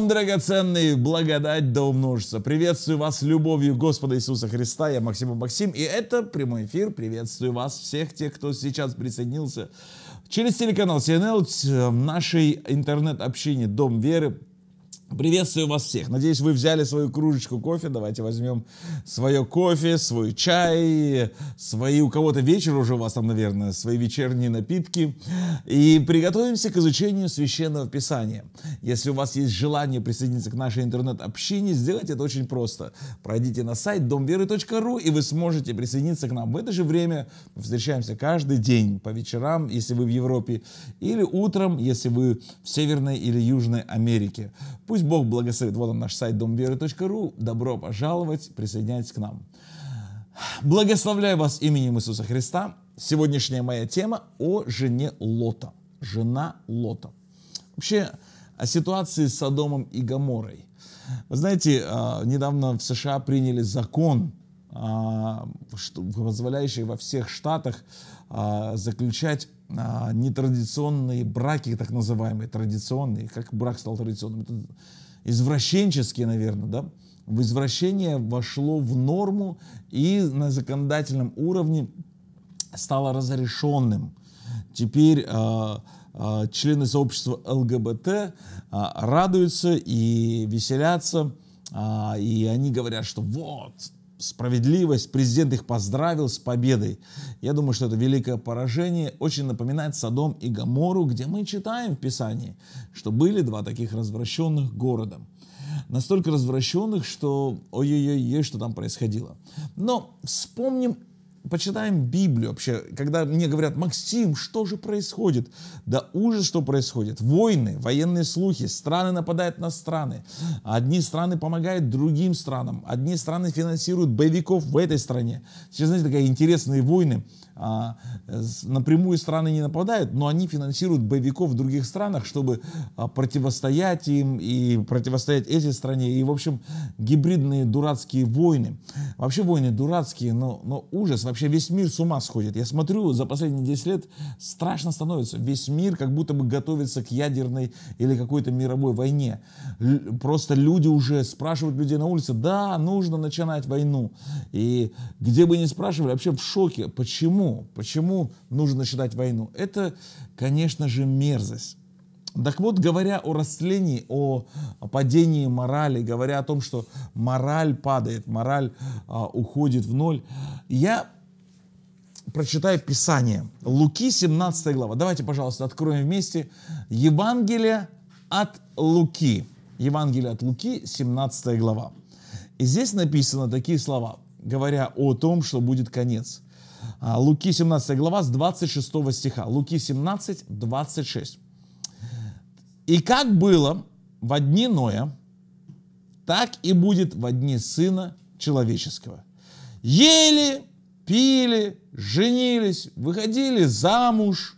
вам, драгоценные, благодать да умножится. Приветствую вас любовью Господа Иисуса Христа. Я Максим Максим, и это прямой эфир. Приветствую вас всех тех, кто сейчас присоединился через телеканал CNL э, в нашей интернет-общине «Дом веры». Приветствую вас всех. Надеюсь, вы взяли свою кружечку кофе. Давайте возьмем свое кофе, свой чай, свои у кого-то вечер уже у вас там, наверное, свои вечерние напитки. И приготовимся к изучению Священного Писания. Если у вас есть желание присоединиться к нашей интернет-общине, сделать это очень просто. Пройдите на сайт домверы.ру и вы сможете присоединиться к нам. В это же время мы встречаемся каждый день по вечерам, если вы в Европе, или утром, если вы в Северной или Южной Америке. Пусть Пусть Бог благословит. Вот он наш сайт домверы.ру. Добро пожаловать, присоединяйтесь к нам. Благословляю вас именем Иисуса Христа. Сегодняшняя моя тема о жене Лота. Жена Лота. Вообще о ситуации с Содомом и Гаморой. Вы знаете, а, недавно в США приняли закон, а, позволяющий во всех штатах а, заключать а, нетрадиционные браки, так называемые, традиционные, как брак стал традиционным, это извращенческие, наверное, да, в извращение вошло в норму и на законодательном уровне стало разрешенным. Теперь а, а, члены сообщества ЛГБТ а, радуются и веселятся, а, и они говорят, что вот, справедливость, президент их поздравил с победой. Я думаю, что это великое поражение очень напоминает Содом и Гамору, где мы читаем в Писании, что были два таких развращенных города. Настолько развращенных, что ой-ой-ой, что там происходило. Но вспомним почитаем Библию вообще, когда мне говорят, Максим, что же происходит? Да ужас, что происходит. Войны, военные слухи, страны нападают на страны. Одни страны помогают другим странам, одни страны финансируют боевиков в этой стране. Сейчас, знаете, такие интересные войны а, напрямую страны не нападают, но они финансируют боевиков в других странах, чтобы а, противостоять им и противостоять этой стране. И, в общем, гибридные дурацкие войны. Вообще войны дурацкие, но, но ужас. Вообще весь мир с ума сходит. Я смотрю, за последние 10 лет страшно становится. Весь мир как будто бы готовится к ядерной или какой-то мировой войне. Л- просто люди уже спрашивают людей на улице, да, нужно начинать войну. И где бы ни спрашивали, вообще в шоке, почему Почему? нужно начинать войну? Это, конечно же, мерзость. Так вот, говоря о растлении, о падении морали, говоря о том, что мораль падает, мораль а, уходит в ноль, я прочитаю Писание. Луки, 17 глава. Давайте, пожалуйста, откроем вместе Евангелие от Луки. Евангелие от Луки, 17 глава. И здесь написано такие слова, говоря о том, что будет конец. А, Луки 17 глава с 26 стиха. Луки 17, 26. «И как было в одни Ноя, так и будет в одни Сына Человеческого. Ели, пили, женились, выходили замуж,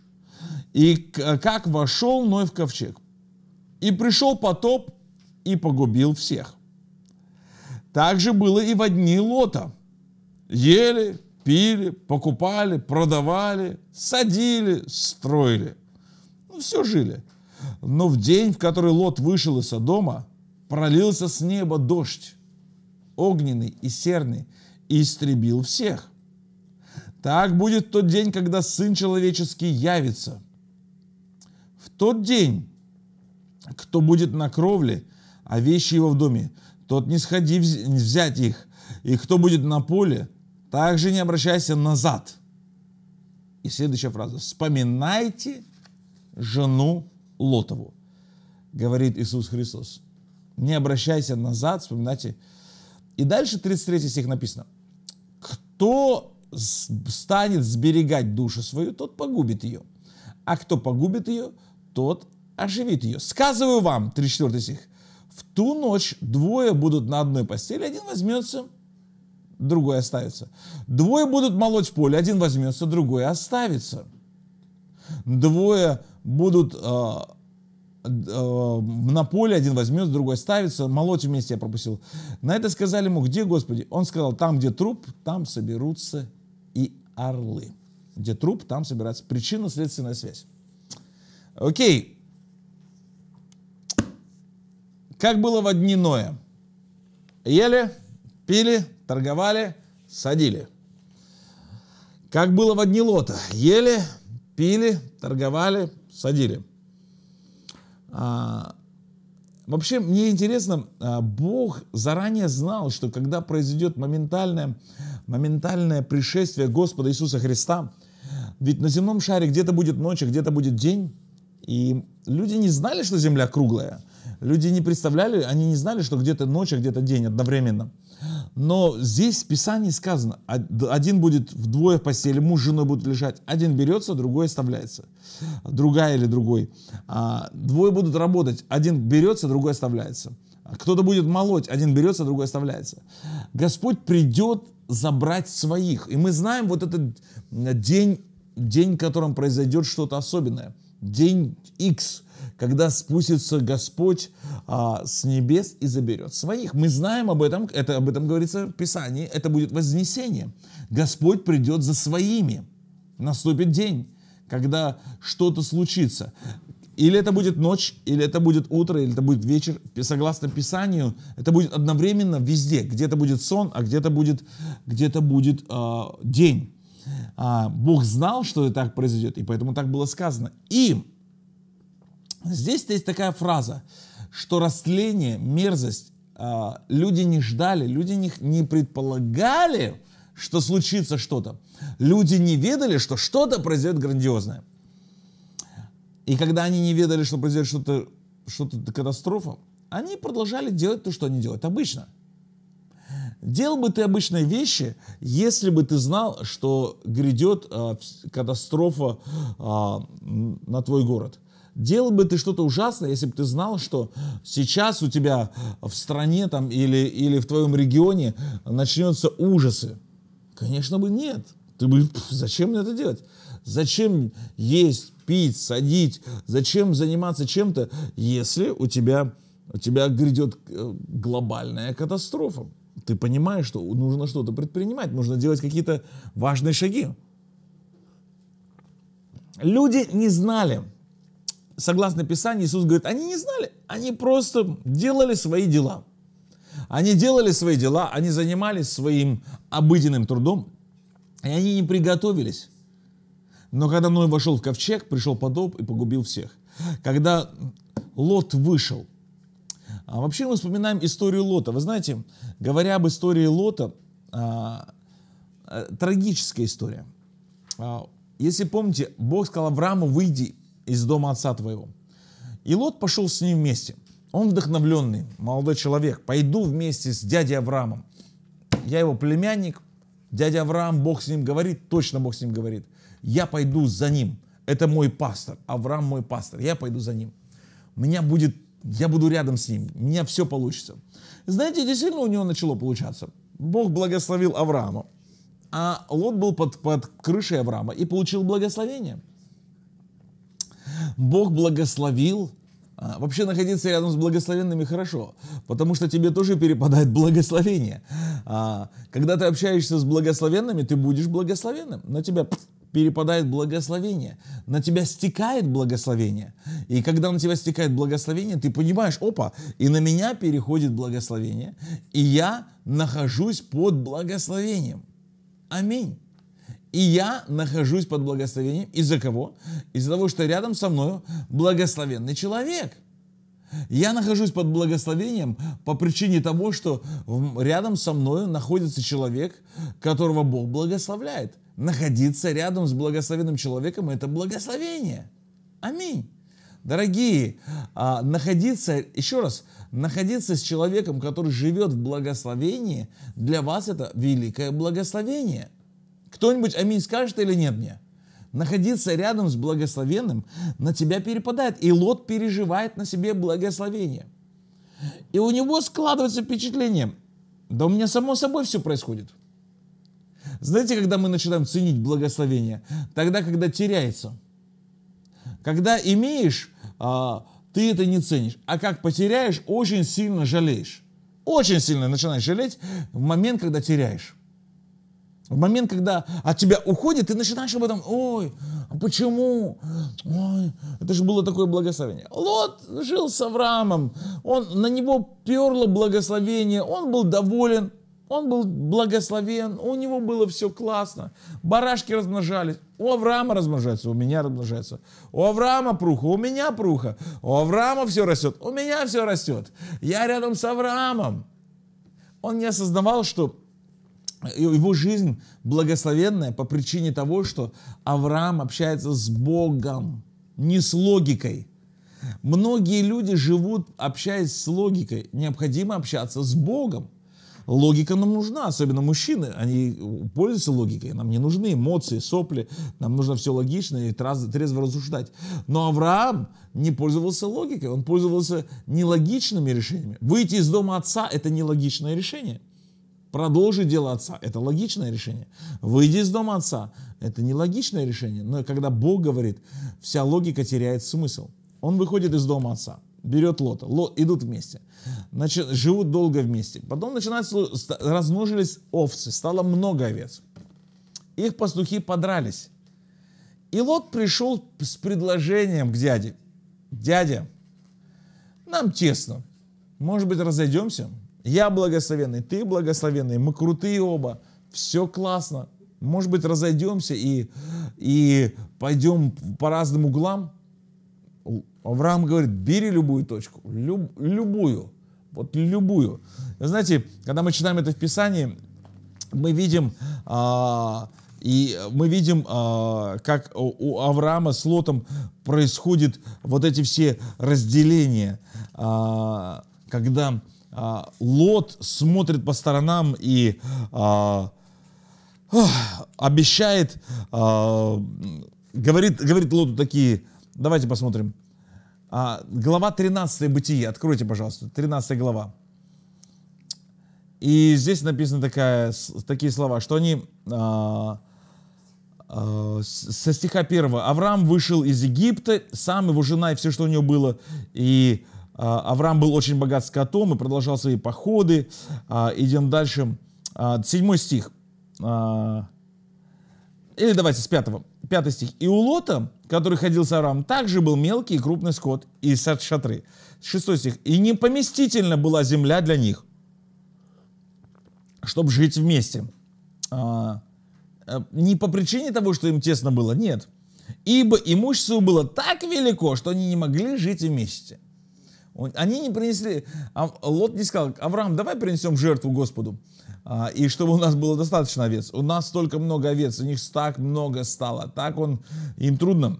и как вошел Ной в ковчег. И пришел потоп и погубил всех. Так же было и в одни Лота. Ели, пили, покупали, продавали, садили, строили. Ну, все жили. Но в день, в который Лот вышел из Содома, пролился с неба дождь, огненный и серный, и истребил всех. Так будет тот день, когда Сын Человеческий явится. В тот день, кто будет на кровле, а вещи его в доме, тот не сходи взять их, и кто будет на поле, также не обращайся назад. И следующая фраза. Вспоминайте жену Лотову, говорит Иисус Христос. Не обращайся назад, вспоминайте. И дальше 33 стих написано. Кто станет сберегать душу свою, тот погубит ее. А кто погубит ее, тот оживит ее. Сказываю вам, 34 стих, в ту ночь двое будут на одной постели, один возьмется – другой оставится. Двое будут молоть поле, один возьмется, другой оставится. Двое будут э, э, на поле, один возьмется, другой оставится. Молоть вместе я пропустил. На это сказали ему, где, Господи? Он сказал, там, где труп, там соберутся и орлы. Где труп, там собираются. причина следственная связь. Окей. Как было в дни Ноя? Ели, пили, торговали, садили. Как было в одни лота. Ели, пили, торговали, садили. А, вообще, мне интересно, а, Бог заранее знал, что когда произойдет моментальное, моментальное пришествие Господа Иисуса Христа, ведь на земном шаре где-то будет ночь, а где-то будет день, и люди не знали, что Земля круглая. Люди не представляли, они не знали, что где-то ночь, а где-то день одновременно. Но здесь в Писании сказано, один будет вдвое в постели, муж с женой будут лежать. Один берется, другой оставляется. Другая или другой. А, двое будут работать, один берется, другой оставляется. Кто-то будет молоть, один берется, другой оставляется. Господь придет забрать своих. И мы знаем вот этот день, день, в котором произойдет что-то особенное. День X, когда спустится Господь а, с небес и заберет своих. Мы знаем об этом, это об этом говорится в Писании, это будет вознесение. Господь придет за своими. Наступит день, когда что-то случится. Или это будет ночь, или это будет утро, или это будет вечер. Согласно Писанию, это будет одновременно везде. Где-то будет сон, а где-то будет, где-то будет э, день. А, Бог знал, что и так произойдет, и поэтому так было сказано. И Здесь есть такая фраза, что растление, мерзость, а, люди не ждали, люди не, не предполагали, что случится что-то. Люди не ведали, что что-то произойдет грандиозное. И когда они не ведали, что произойдет что-то, что-то катастрофа, они продолжали делать то, что они делают обычно. Делал бы ты обычные вещи, если бы ты знал, что грядет э, катастрофа э, на твой город. Делал бы ты что-то ужасное, если бы ты знал, что сейчас у тебя в стране там или, или в твоем регионе начнется ужасы. Конечно бы нет. Ты бы, зачем мне это делать? Зачем есть, пить, садить? Зачем заниматься чем-то, если у тебя, у тебя грядет э, глобальная катастрофа? Ты понимаешь, что нужно что-то предпринимать, нужно делать какие-то важные шаги. Люди не знали, согласно Писанию, Иисус говорит, они не знали, они просто делали свои дела. Они делали свои дела, они занимались своим обыденным трудом, и они не приготовились. Но когда Ной вошел в ковчег, пришел подоб и погубил всех. Когда Лот вышел, а вообще мы вспоминаем историю Лота. Вы знаете, говоря об истории Лота, а, а, трагическая история. А, если помните, Бог сказал Аврааму, выйди из дома отца твоего. И Лот пошел с ним вместе. Он вдохновленный, молодой человек. Пойду вместе с дядей Авраамом. Я его племянник, дядя Авраам, Бог с ним говорит, точно Бог с ним говорит. Я пойду за ним. Это мой пастор, Авраам мой пастор. Я пойду за ним. Меня будет, я буду рядом с ним. У меня все получится. Знаете, действительно у него начало получаться. Бог благословил Авраама. А Лот был под, под крышей Авраама и получил благословение – Бог благословил. А, вообще находиться рядом с благословенными хорошо, потому что тебе тоже перепадает благословение. А, когда ты общаешься с благословенными, ты будешь благословенным. На тебя перепадает благословение, на тебя стекает благословение. И когда на тебя стекает благословение, ты понимаешь, опа, и на меня переходит благословение, и я нахожусь под благословением. Аминь. И я нахожусь под благословением. Из-за кого? Из-за того, что рядом со мной благословенный человек. Я нахожусь под благословением по причине того, что рядом со мной находится человек, которого Бог благословляет. Находиться рядом с благословенным человеком – это благословение. Аминь. Дорогие, а, находиться, еще раз, находиться с человеком, который живет в благословении, для вас это великое благословение – кто-нибудь аминь скажет или нет мне? Находиться рядом с благословенным на тебя перепадает. И Лот переживает на себе благословение. И у него складывается впечатление, да у меня само собой все происходит. Знаете, когда мы начинаем ценить благословение? Тогда, когда теряется. Когда имеешь, а, ты это не ценишь. А как потеряешь, очень сильно жалеешь. Очень сильно начинаешь жалеть в момент, когда теряешь. В момент, когда от тебя уходит, ты начинаешь об этом, ой, а почему? Ой, это же было такое благословение. Лот жил с Авраамом, он, на него перло благословение, он был доволен, он был благословен, у него было все классно. Барашки размножались, у Авраама размножается, у меня размножается. У Авраама пруха, у меня пруха, у Авраама все растет, у меня все растет. Я рядом с Авраамом. Он не осознавал, что Э, его жизнь благословенная по причине того, что Авраам общается с Богом, не с логикой. Многие люди живут, общаясь с логикой. Необходимо общаться с Богом. Логика нам нужна, особенно мужчины, они пользуются логикой, нам не нужны эмоции, сопли, нам нужно все логично и трезво рассуждать. Но Авраам не пользовался логикой, он пользовался нелогичными решениями. Выйти из дома отца – это нелогичное решение – продолжи дело отца. Это логичное решение. Выйди из дома отца. Это нелогичное решение. Но когда Бог говорит, вся логика теряет смысл. Он выходит из дома отца, берет лота, лот, идут вместе, значит, живут долго вместе. Потом начинается, размножились овцы, стало много овец. Их пастухи подрались. И Лот пришел с предложением к дяде. Дядя, нам тесно. Может быть, разойдемся? Я благословенный, ты благословенный, мы крутые оба, все классно. Может быть, разойдемся и, и пойдем по разным углам? Авраам говорит, бери любую точку, люб, любую, вот любую. знаете, когда мы читаем это в Писании, мы видим, а, и мы видим, а, как у Авраама с Лотом происходят вот эти все разделения, а, когда а, Лот смотрит по сторонам и а, обещает, а, говорит, говорит Лоту такие, давайте посмотрим. А, глава 13 Бытие, откройте, пожалуйста, 13 глава. И здесь написаны такая, такие слова, что они а, а со стиха первого: Авраам вышел из Египта, сам его жена и все, что у него было, и а, Авраам был очень богат скотом и продолжал свои походы. А, идем дальше. А, седьмой стих. Или давайте с пятого. Пятый стих. И у Лота, который ходил с Авраамом, также был мелкий и крупный скот и шатры. Шестой стих. И непоместительно была земля для них, чтобы жить вместе. Э, не по причине того, что им тесно было, нет. Ибо имущество было так велико, что они не могли жить вместе они не принесли, а, Лот не сказал, Авраам, давай принесем жертву Господу, а, и чтобы у нас было достаточно овец. У нас столько много овец, у них так много стало, так он, им трудно.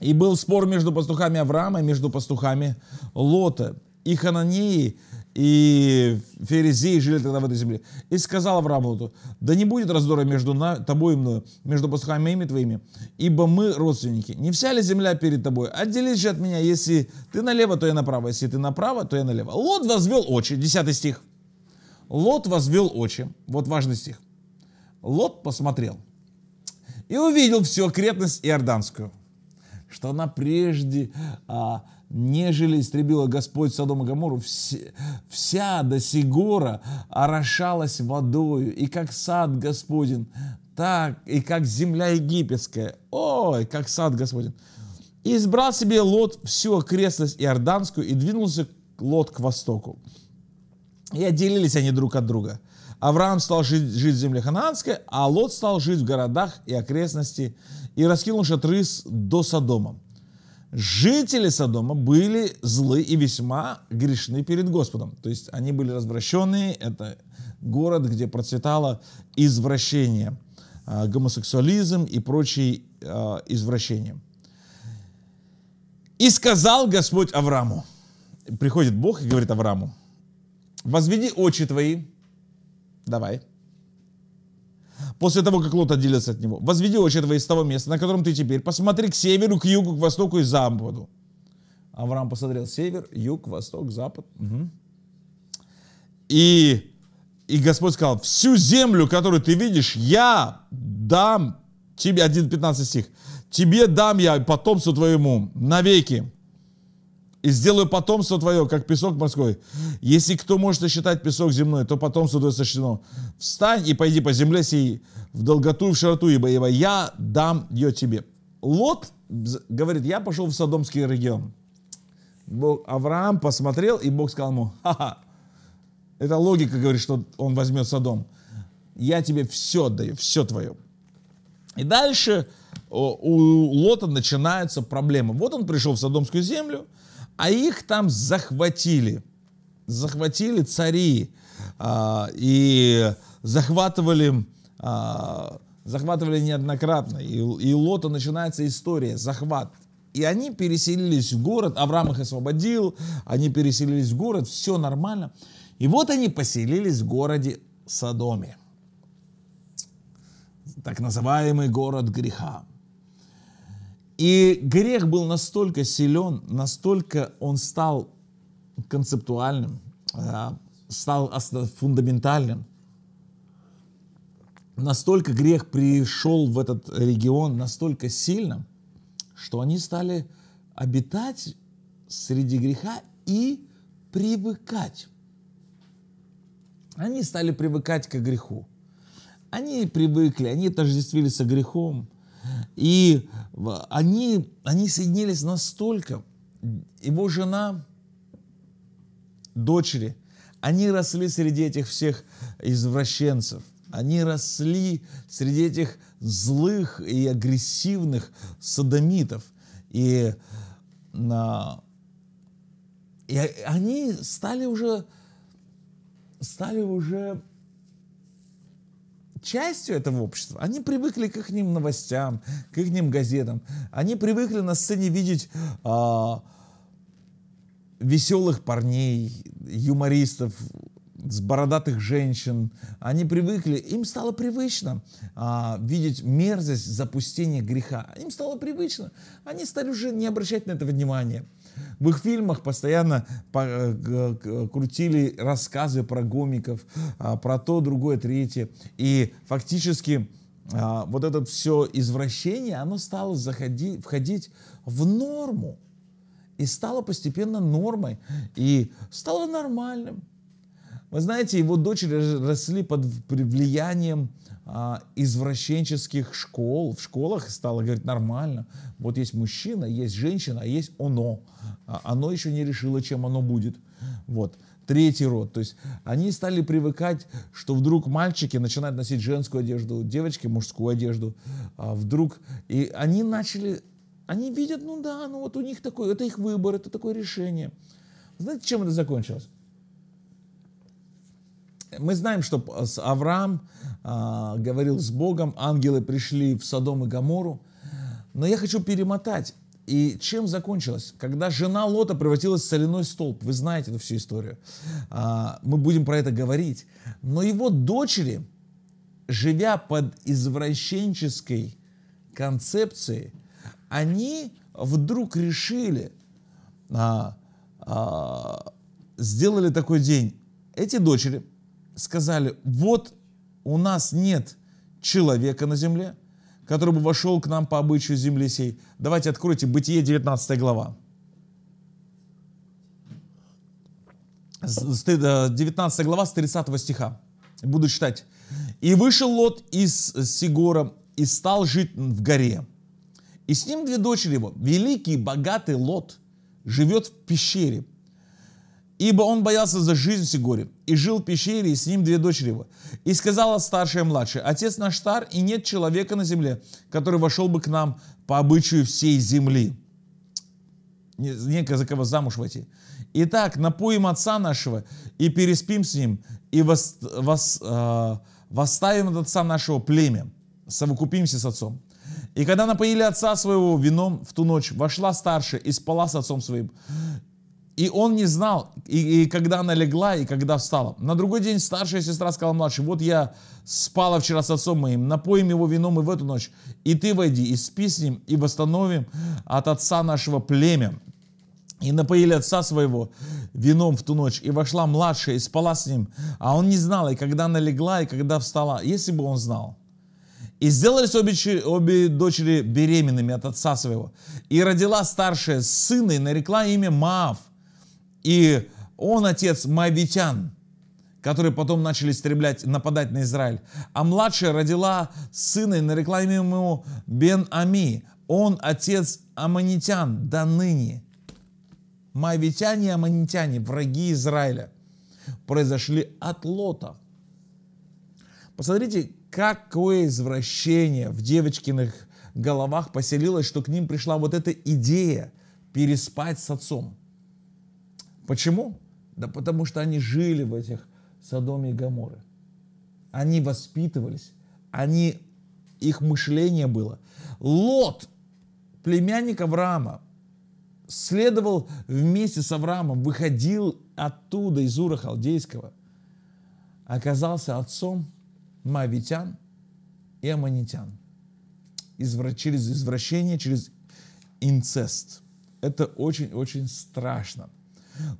И был спор между пастухами Авраама и между пастухами Лота. И хананеи и ферезеи жили тогда в этой земле. И сказал Аврааму Лоту, да не будет раздора между на, тобой и мною, между пастухами и твоими, ибо мы родственники. Не вся ли земля перед тобой? Отделись же от меня, если ты налево, то я направо, если ты направо, то я налево. Лот возвел очи, 10 стих. Лот возвел очи, вот важный стих. Лот посмотрел и увидел всю окретность иорданскую, что она прежде а, нежели истребила Господь Содом и Гамору, вся до Досигора орошалась водою, и как сад Господень, так и как земля египетская, ой, как сад Господень. И избрал себе Лот всю окрестность Иорданскую и двинулся Лот к востоку. И отделились они друг от друга. Авраам стал жить, жить в земле ханаанской, а Лот стал жить в городах и окрестности и раскинул шатры до Содома жители Содома были злы и весьма грешны перед Господом. То есть они были развращенные, это город, где процветало извращение, а, гомосексуализм и прочие а, извращения. «И сказал Господь Аврааму». Приходит Бог и говорит Аврааму, «Возведи очи твои». Давай после того, как Лот отделился от него. Возведи очи твои с того места, на котором ты теперь. Посмотри к северу, к югу, к востоку и западу. Авраам посмотрел север, юг, восток, запад. Угу. И, и Господь сказал, всю землю, которую ты видишь, я дам тебе, 1.15 стих, тебе дам я потомству твоему навеки и сделаю потомство твое, как песок морской. Если кто может считать песок земной, то потомство твое сочтено. Встань и пойди по земле сей в долготу и в широту, ибо, ибо я дам ее тебе. Лот говорит, я пошел в Содомский регион. Бог, Авраам посмотрел, и Бог сказал ему, ха-ха, это логика говорит, что он возьмет Содом. Я тебе все даю, все твое. И дальше у Лота начинаются проблемы. Вот он пришел в Содомскую землю, а их там захватили. Захватили цари. А, и захватывали, а, захватывали неоднократно. И, и Лота начинается история, захват. И они переселились в город, Авраам их освободил, они переселились в город, все нормально. И вот они поселились в городе Содоме. Так называемый город греха. И грех был настолько силен, настолько он стал концептуальным, э, стал фундаментальным. Настолько грех пришел в этот регион настолько сильным, что они стали обитать среди греха и привыкать. Они стали привыкать к греху. Они привыкли, они отождествились со грехом – и они, они соединились настолько, его жена, дочери, они росли среди этих всех извращенцев. Они росли среди этих злых и агрессивных садомитов. И, на, и они стали уже, стали уже частью этого общества. Они привыкли к их новостям, к их газетам. Они привыкли на сцене видеть а, веселых парней, юмористов, с бородатых женщин. Они привыкли, им стало привычно а, видеть мерзость, запустение греха. Им стало привычно. Они стали уже не обращать на это внимания. В их фильмах постоянно э, крутили рассказы про гомиков, а, про то, другое, третье. И фактически а, вот это все извращение, оно стало заходить, входить в норму. И стало постепенно нормой. И стало нормальным. Вы знаете, его дочери росли под влиянием а, извращенческих школ. В школах стало говорить нормально. Вот есть мужчина, есть женщина, а есть оно. А оно еще не решило, чем оно будет. Вот. Третий род. То есть они стали привыкать, что вдруг мальчики начинают носить женскую одежду, девочки мужскую одежду. А вдруг... И они начали... Они видят, ну да, ну вот у них такой, это их выбор, это такое решение. Знаете, чем это закончилось? мы знаем, что Авраам а, говорил с Богом, ангелы пришли в Содом и Гамору. Но я хочу перемотать. И чем закончилось? Когда жена Лота превратилась в соляной столб, вы знаете эту всю историю, а, мы будем про это говорить. Но его дочери, живя под извращенческой концепцией, они вдруг решили, а, а, сделали такой день. Эти дочери сказали, вот у нас нет человека на земле, который бы вошел к нам по обычаю земли сей. Давайте откройте Бытие 19 глава. 19 глава с 30 э, стиха. Буду читать. «И вышел Лот из Сигора и стал жить в горе. И с ним две дочери его. Великий, богатый Лот живет в пещере, Ибо он боялся за жизнь все горе, и жил в пещере, и с ним две дочери его. И сказала старшая младшая, «Отец наш стар, и нет человека на земле, который вошел бы к нам по обычаю всей земли». Некое за кого замуж войти. «Итак, напоим отца нашего, и переспим с ним, и вос, вос, э, восставим от отца нашего племя, совокупимся с отцом». И когда напоили отца своего вином в ту ночь, вошла старшая и спала с отцом своим. И он не знал, и, и когда она легла, и когда встала. На другой день старшая сестра сказала младшей, вот я спала вчера с отцом моим, напоим его вином и в эту ночь, и ты войди, и спи с ним, и восстановим от отца нашего племя. И напоили отца своего вином в ту ночь, и вошла младшая, и спала с ним, а он не знал, и когда она легла, и когда встала, если бы он знал. И сделались обе, обе дочери беременными от отца своего. И родила старшая сына, и нарекла имя Маав, и он отец Моавитян, которые потом начали истреблять, нападать на Израиль. А младшая родила сына, и нарекламимому Бен-Ами. Он отец Аманитян до ныне. Моавитяне и Аманитяне, враги Израиля, произошли от Лота. Посмотрите, какое извращение в девочкиных головах поселилось, что к ним пришла вот эта идея переспать с отцом. Почему? Да потому что они жили в этих Содоме и Гаморы. Они воспитывались, они, их мышление было. Лот, племянник Авраама, следовал вместе с Авраамом, выходил оттуда, из Ура Халдейского, оказался отцом мавитян и аманитян Извра- через извращение, через инцест. Это очень-очень страшно.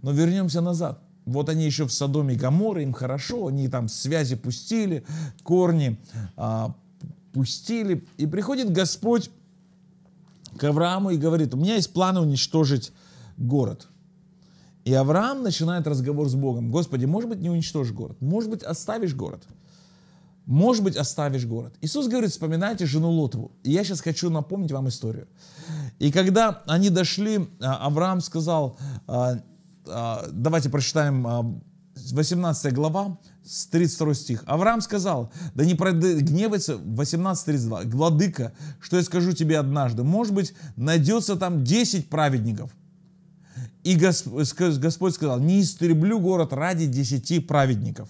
Но вернемся назад. Вот они еще в Содоме и Гаморе, им хорошо, они там связи пустили, корни а, пустили. И приходит Господь к Аврааму и говорит, у меня есть планы уничтожить город. И Авраам начинает разговор с Богом. Господи, может быть, не уничтожишь город, может быть, оставишь город. Может быть, оставишь город. Иисус говорит, вспоминайте жену Лотову. И я сейчас хочу напомнить вам историю. И когда они дошли, а, Авраам сказал, а, а, давайте прочитаем 18 а, глава, с 32 стих. Авраам сказал, да не гневается, 18.32, «Владыка, что я скажу тебе однажды? Может быть, найдется там 10 праведников». И Господь сказал, не истреблю город ради 10 праведников.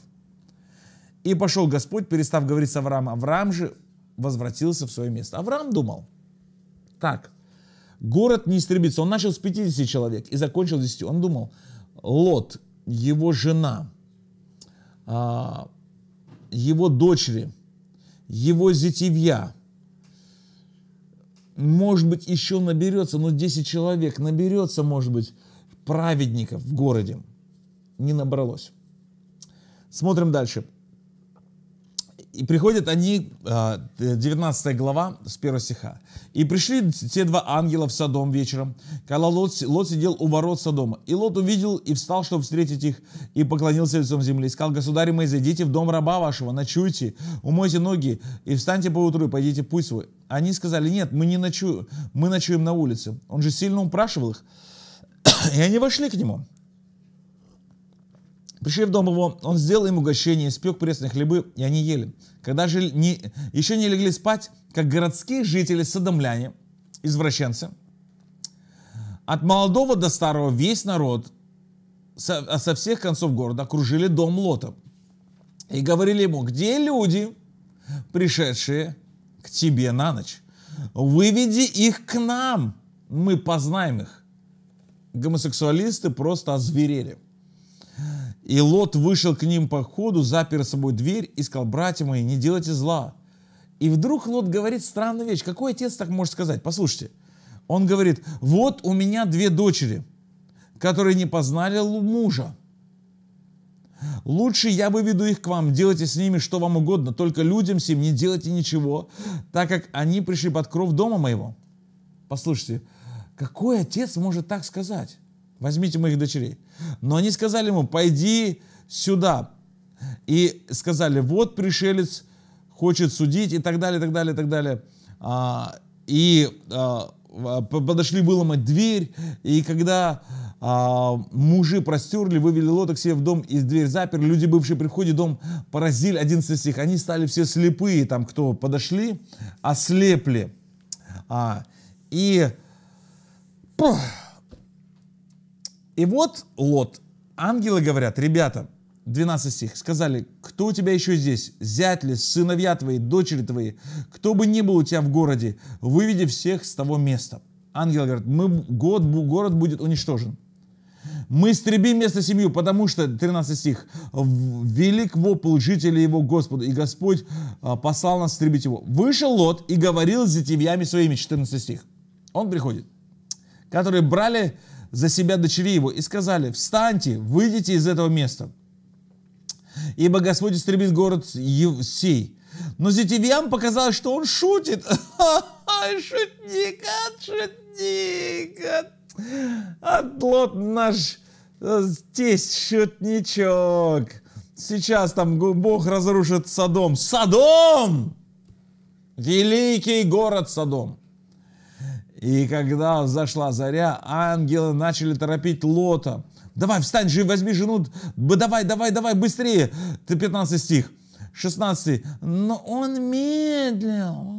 И пошел Господь, перестав говорить с Авраамом. Авраам же возвратился в свое место. Авраам думал, так – Город не истребится. Он начал с 50 человек и закончил 10. Он думал, Лот, его жена, а, его дочери, его зятевья, может быть, еще наберется, но 10 человек наберется, может быть, праведников в городе. Не набралось. Смотрим дальше. И приходят они, 19 а, э, глава, с первого стиха. «И пришли те два ангела в Содом вечером, когда Лот, Лот сидел у ворот Содома. И Лот увидел и встал, чтобы встретить их, и поклонился лицом земли. И сказал, государи мои, зайдите в дом раба вашего, ночуйте, умойте ноги, и встаньте по утру, и пойдите в путь свой». Они сказали, нет, мы не ночуем, мы ночуем на улице. Он же сильно упрашивал их, и они вошли к нему. Пришли в дом его, он сделал им угощение, испек пресные хлебы, и они ели. Когда же не, еще не легли спать, как городские жители, садомляне, извращенцы, от молодого до старого весь народ со, а со всех концов города окружили дом Лота и говорили ему, где люди, пришедшие к тебе на ночь? Выведи их к нам, мы познаем их. Гомосексуалисты просто озверели – и Лот вышел к ним по ходу, запер собой дверь и сказал, братья мои, не делайте зла. И вдруг Лот говорит странную вещь. Какой отец так может сказать? Послушайте. Он говорит, вот у меня две дочери, которые не познали мужа. Лучше я выведу их к вам, делайте с ними что вам угодно, только людям сим не делайте ничего, так как они пришли под кров дома моего. Послушайте, какой отец может так сказать? возьмите моих дочерей. Но они сказали ему, пойди сюда. И сказали, вот пришелец хочет судить и так далее, и так далее, и так далее. А, и а, а подошли выломать дверь, и когда а, мужи простерли, вывели лодок себе в дом, и дверь заперли, люди, бывшие при входе дом, поразили 11 стих, они стали все слепые, там кто подошли, ослепли. А, и... Пух, и вот Лот. Ангелы говорят, ребята, 12 стих, сказали, кто у тебя еще здесь? Зять ли, сыновья твои, дочери твои, кто бы ни был у тебя в городе, выведи всех с того места. Ангел говорит, мы, год, город будет уничтожен. Мы истребим место семью, потому что, 13 стих, велик вопль жителей его Господу, и Господь а, послал нас истребить его. Вышел Лот и говорил с детевьями своими, 14 стих. Он приходит, которые брали за себя дочери его, и сказали, встаньте, выйдите из этого места, ибо Господь истребит город сей. Но зятевьям показал что он шутит. Шутник, шутник, отлот наш э, тесть шутничок. Сейчас там Бог разрушит Садом. Садом! Великий город Садом. И когда зашла заря, ангелы начали торопить Лота. Давай, встань же, возьми жену. Давай, давай, давай, быстрее. Ты 15 стих. 16. Но он медлил.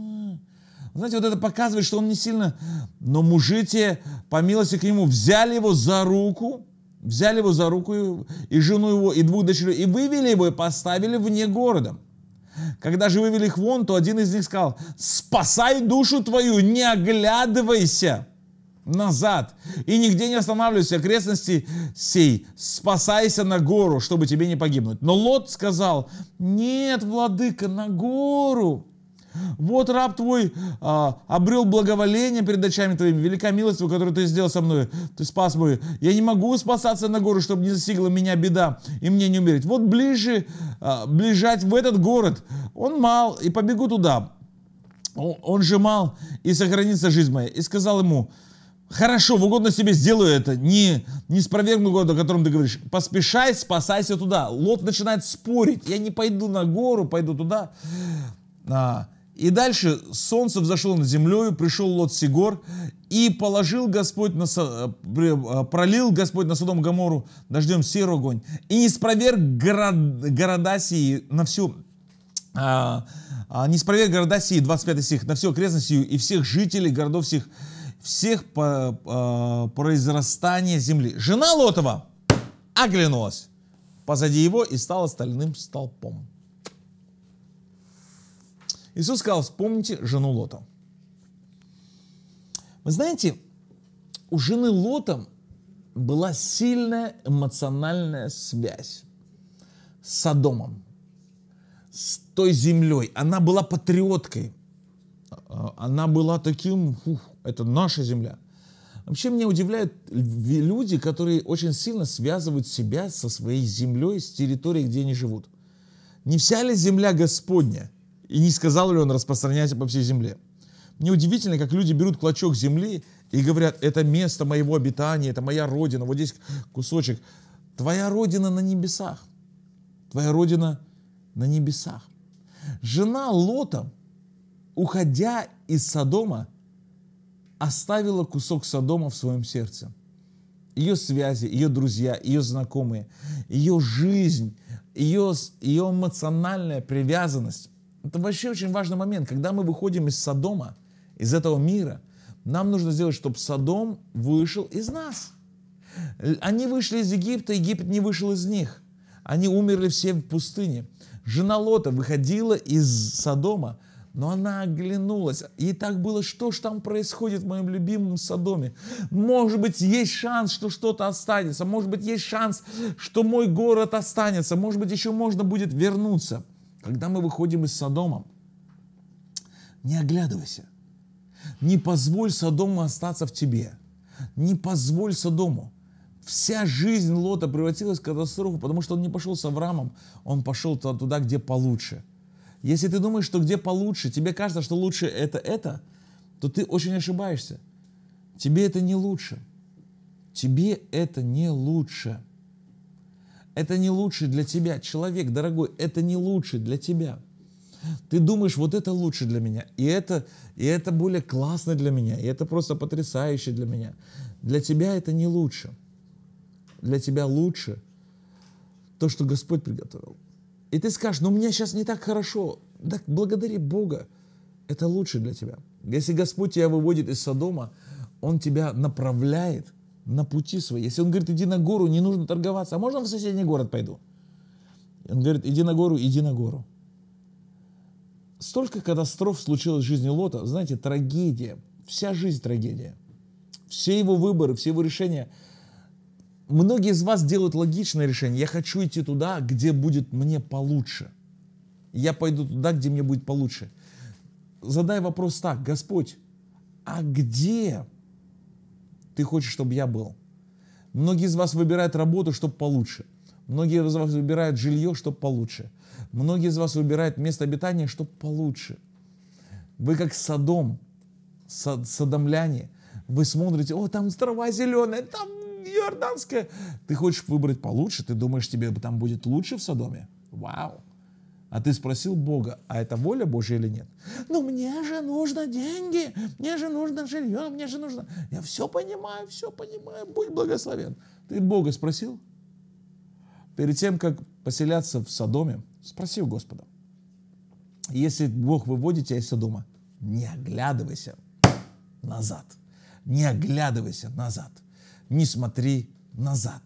Знаете, вот это показывает, что он не сильно... Но мужи те, по милости к нему, взяли его за руку, взяли его за руку и жену его, и двух дочерей, и вывели его, и поставили вне города. Когда же вывели их вон, то один из них сказал, «Спасай душу твою, не оглядывайся!» назад и нигде не останавливайся окрестности сей, спасайся на гору, чтобы тебе не погибнуть. Но Лот сказал, нет, владыка, на гору, вот раб твой а, обрел благоволение перед очами твоими, велика милость, которую ты сделал со мной, ты спас мой. Я не могу спасаться на гору, чтобы не застигла меня беда и мне не умереть. Вот ближе, а, ближать в этот город, он мал, и побегу туда. Он, он же мал, и сохранится жизнь моя. И сказал ему, Хорошо, в угодно себе сделаю это. Не, не спровергну город, о котором ты говоришь. Поспешай, спасайся туда. Лот начинает спорить. Я не пойду на гору, пойду туда. А, и дальше солнце взошло над землей, пришел Лот Сигор, и положил Господь на, а, пролил Господь на Содом Гамору дождем серый огонь, и не спроверг город, города сии на всю, а, а, не спроверг города сии, 25 стих, на всю окрестность сию, и всех жителей городов всех всех по, а, произрастания земли. Жена Лотова оглянулась позади его и стала стальным столпом. Иисус сказал, вспомните жену Лота. Вы знаете, у жены Лота была сильная эмоциональная связь с Содомом, с той землей. Она была патриоткой. А, она была таким, фух, это наша земля. Вообще меня удивляют люди, которые очень сильно связывают себя со своей землей, с территорией, где они живут. Не вся ли земля Господня – и не сказал ли он распространяться по всей земле? Мне удивительно, как люди берут клочок земли и говорят, это место моего обитания, это моя родина, вот здесь кусочек. Твоя родина на небесах. Твоя родина на небесах. Жена Лота, уходя из Содома, оставила кусок Содома в своем сердце. Ее связи, ее друзья, ее знакомые, ее жизнь, ее, ее эмоциональная привязанность это вообще очень важный момент. Когда мы выходим из Содома, из этого мира, нам нужно сделать, чтобы Содом вышел из нас. Они вышли из Египта, Египет не вышел из них. Они умерли все в пустыне. Жена Лота выходила из Содома, но она оглянулась. И так было, что же там происходит в моем любимом Содоме? Может быть, есть шанс, что что-то останется. Может быть, есть шанс, что мой город останется. Может быть, еще можно будет вернуться. Когда мы выходим из Содома, не оглядывайся. Не позволь Содому остаться в тебе. Не позволь Содому. Вся жизнь Лота превратилась в катастрофу, потому что он не пошел с Авраамом, он пошел туда, туда где получше. Если ты думаешь, что где получше, тебе кажется, что лучше это это, то ты очень ошибаешься. Тебе это не лучше. Тебе это не лучше. Это не лучший для тебя. Человек, дорогой, это не лучший для тебя. Ты думаешь, вот это лучше для меня, и это, и это более классно для меня, и это просто потрясающе для меня. Для тебя это не лучше. Для тебя лучше то, что Господь приготовил. И ты скажешь, ну у меня сейчас не так хорошо. Так благодари Бога, это лучше для тебя. Если Господь тебя выводит из Содома, Он тебя направляет – на пути свои. Если он говорит, иди на гору, не нужно торговаться, а можно в соседний город пойду? Он говорит, иди на гору, иди на гору. Столько катастроф случилось в жизни Лота, знаете, трагедия, вся жизнь трагедия. Все его выборы, все его решения. Многие из вас делают логичное решение. Я хочу идти туда, где будет мне получше. Я пойду туда, где мне будет получше. Задай вопрос так, Господь, а где ты хочешь, чтобы я был. Многие из вас выбирают работу, чтобы получше. Многие из вас выбирают жилье, чтобы получше. Многие из вас выбирают место обитания, чтобы получше. Вы как Садом, садомляне, вы смотрите, о, там трава зеленая, там иорданская. Ты хочешь выбрать получше, ты думаешь, тебе там будет лучше в Содоме? Вау! А ты спросил Бога, а это воля Божья или нет? Ну, мне же нужно деньги, мне же нужно жилье, мне же нужно... Я все понимаю, все понимаю, будь благословен. Ты Бога спросил? Перед тем, как поселяться в Содоме, спроси у Господа. Если Бог выводит тебя из Содома, не оглядывайся назад. Не оглядывайся назад. Не смотри назад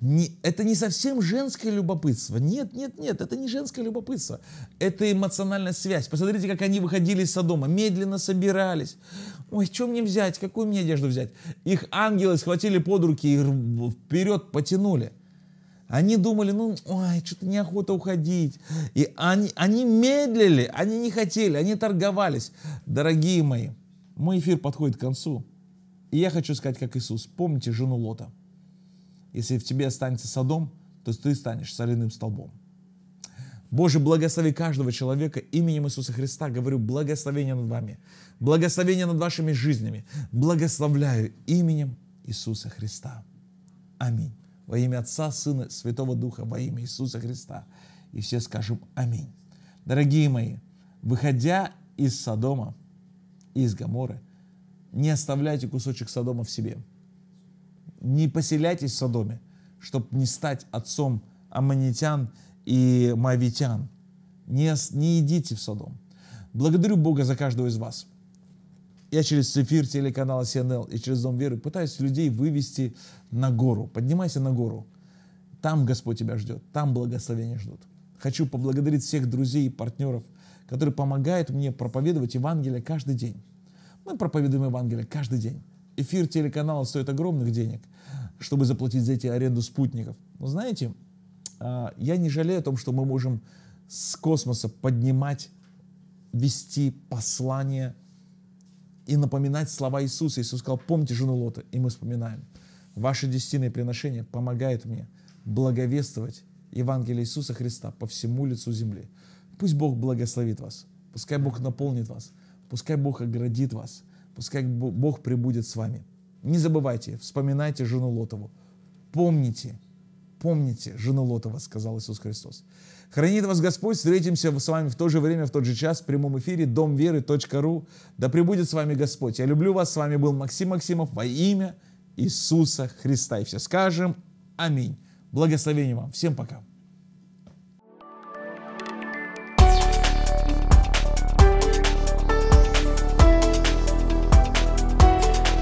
не, это не совсем женское любопытство. Нет, нет, нет, это не женское любопытство. Это эмоциональная связь. Посмотрите, как они выходили из Содома, медленно собирались. Ой, что мне взять, какую мне одежду взять? Их ангелы схватили под руки и вперед потянули. Они думали, ну, ой, что-то неохота уходить. И они, они медлили, они не хотели, они торговались. Дорогие мои, мой эфир подходит к концу. И я хочу сказать, как Иисус, помните жену Лота. Если в тебе останется садом, то ты станешь соляным столбом. Боже, благослови каждого человека именем Иисуса Христа. Говорю, благословение над вами, благословение над вашими жизнями. Благословляю именем Иисуса Христа. Аминь. Во имя Отца, Сына, Святого Духа, во имя Иисуса Христа. И все скажем Аминь. Дорогие мои, выходя из Содома, из Гаморы, не оставляйте кусочек Содома в себе – не поселяйтесь в Содоме, чтобы не стать отцом аммонитян и мавитян. Не, не идите в Содом. Благодарю Бога за каждого из вас. Я через эфир телеканала CNL и через Дом Веры пытаюсь людей вывести на гору. Поднимайся на гору. Там Господь тебя ждет, там благословения ждут. Хочу поблагодарить всех друзей и партнеров, которые помогают мне проповедовать Евангелие каждый день. Мы проповедуем Евангелие каждый день эфир телеканала стоит огромных денег, чтобы заплатить за эти аренду спутников. Но знаете, а, я не жалею о том, что мы можем с космоса поднимать, вести послание и напоминать слова Иисуса. Иисус сказал, помните жену Лота, и мы вспоминаем. Ваше десятиные приношение помогает мне благовествовать Евангелие Иисуса Христа по всему лицу земли. Пусть Бог благословит вас, пускай Бог наполнит вас, пускай Бог оградит вас – Пускай Бог пребудет с вами. Не забывайте, вспоминайте жену Лотову. Помните, помните жену Лотова, сказал Иисус Христос. Хранит вас Господь. Встретимся с вами в то же время, в тот же час в прямом эфире домверы.ру. Да пребудет с вами Господь. Я люблю вас. С вами был Максим Максимов во имя Иисуса Христа. И все скажем Аминь. Благословения вам. Всем пока.